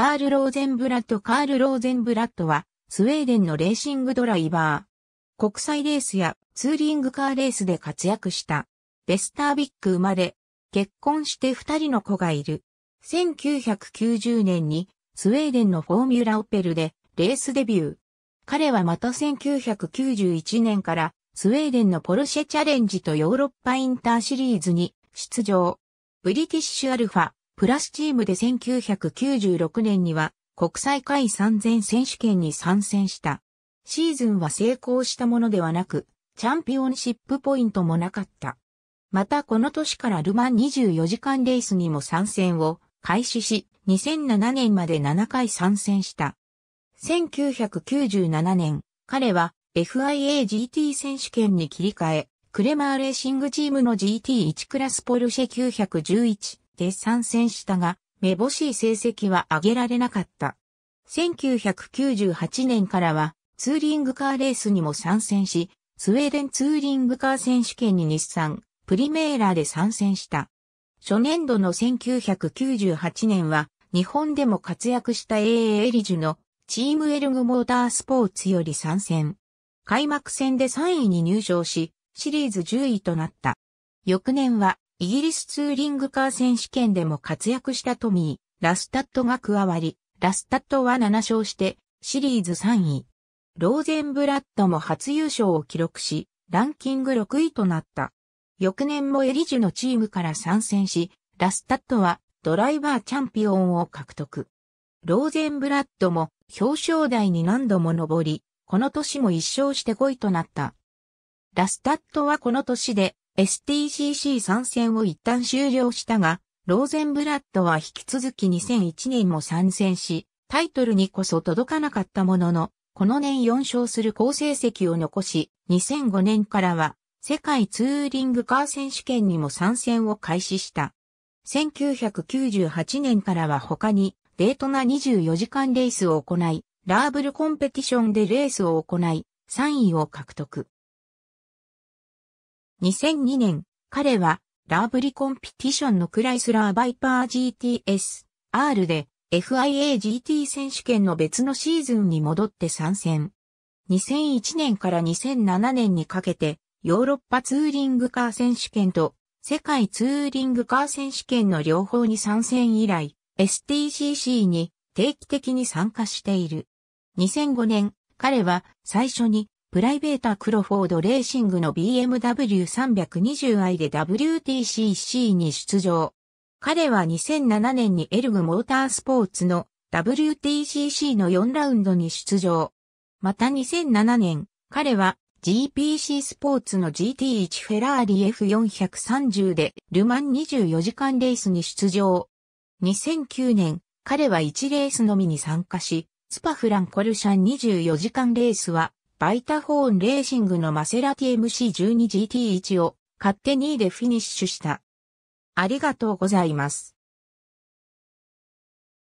カール・ローゼンブラッドカール・ローゼンブラッドは、スウェーデンのレーシングドライバー。国際レースやツーリングカーレースで活躍した。ベスタービック生まれ、結婚して二人の子がいる。1990年にスウェーデンのフォーミュラオペルでレースデビュー。彼はまた1991年からスウェーデンのポルシェチャレンジとヨーロッパインターシリーズに出場。ブリティッシュアルファ、プラスチームで1996年には国際会3000選手権に参戦した。シーズンは成功したものではなく、チャンピオンシップポイントもなかった。またこの年からルマン24時間レースにも参戦を開始し、2007年まで7回参戦した。1997年、彼は FIAGT 選手権に切り替え、クレマーレーシングチームの GT1 クラスポルシェ911で参戦したが、めぼしい成績は上げられなかった。1998年からはツーリングカーレースにも参戦し、スウェーデンツーリングカー選手権に日産、プリメーラーで参戦した。初年度の1998年は、日本でも活躍した AA エリジュのチームエルグモータースポーツより参戦。開幕戦で3位に入賞し、シリーズ10位となった。翌年はイギリスツーリングカー選手権でも活躍したトミー、ラスタットが加わり、ラスタットは7勝して、シリーズ3位。ローゼンブラッドも初優勝を記録し、ランキング6位となった。翌年もエリジュのチームから参戦し、ラスタットはドライバーチャンピオンを獲得。ローゼンブラッドも表彰台に何度も上り、この年も一勝して5位となった。ラスタットはこの年で STCC 参戦を一旦終了したが、ローゼンブラッドは引き続き2001年も参戦し、タイトルにこそ届かなかったものの、この年4勝する好成績を残し、2005年からは世界ツーリングカー選手権にも参戦を開始した。1998年からは他にデートな24時間レースを行い、ラーブルコンペティションでレースを行い、3位を獲得。2002年、彼はラーブリコンピティションのクライスラーバイパー GTS、R で FIAGT 選手権の別のシーズンに戻って参戦。2001年から2007年にかけてヨーロッパツーリングカー選手権と世界ツーリングカー選手権の両方に参戦以来 STCC に定期的に参加している。2005年、彼は最初にプライベータクロフォードレーシングの BMW320i で WTCC に出場。彼は2007年にエルグモータースポーツの WTCC の4ラウンドに出場。また2007年、彼は GPC スポーツの GT1 フェラーリ F430 でルマン24時間レースに出場。2009年、彼は1レースのみに参加し、スパフランコルシャン24時間レースはバイタホーンレーシングのマセラティ MC12GT1 を勝手2位でフィニッシュした。ありがとうございます。